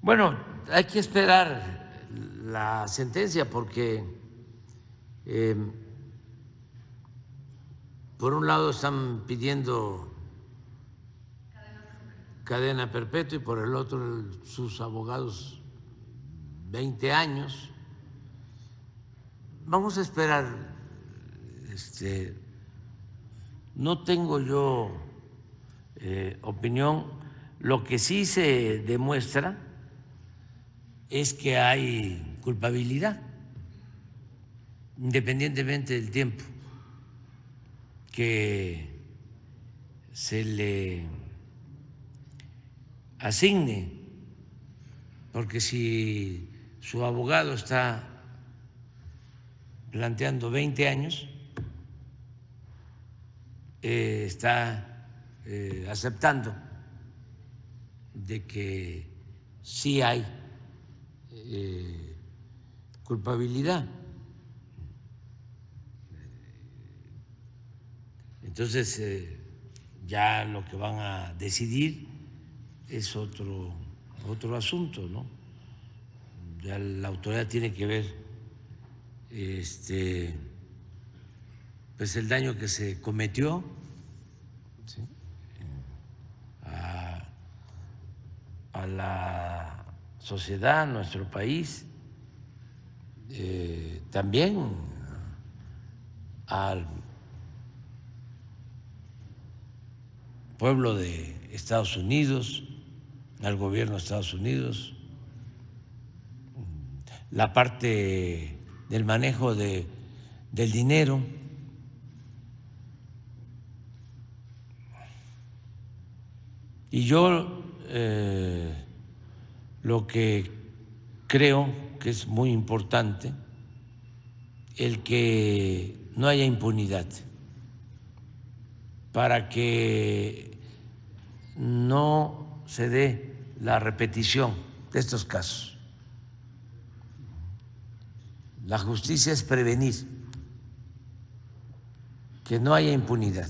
Bueno, hay que esperar la sentencia porque em, por un lado están pidiendo cadena perpetua y por el otro sus abogados 20 años. Vamos a esperar, este, no tengo yo eh, opinión, lo que sí se demuestra es que hay culpabilidad, independientemente del tiempo que se le asigne, porque si su abogado está planteando 20 años, eh, está eh, aceptando de que sí hay eh, culpabilidad. Entonces, eh, ya lo que van a decidir es otro, otro asunto, ¿no? Ya la autoridad tiene que ver este, pues el daño que se cometió eh, a, a la sociedad, nuestro país, eh, también al pueblo de Estados Unidos, al gobierno de Estados Unidos, la parte del manejo de, del dinero. Y yo eh, lo que creo que es muy importante, el que no haya impunidad, para que no se dé la repetición de estos casos. La justicia es prevenir que no haya impunidad.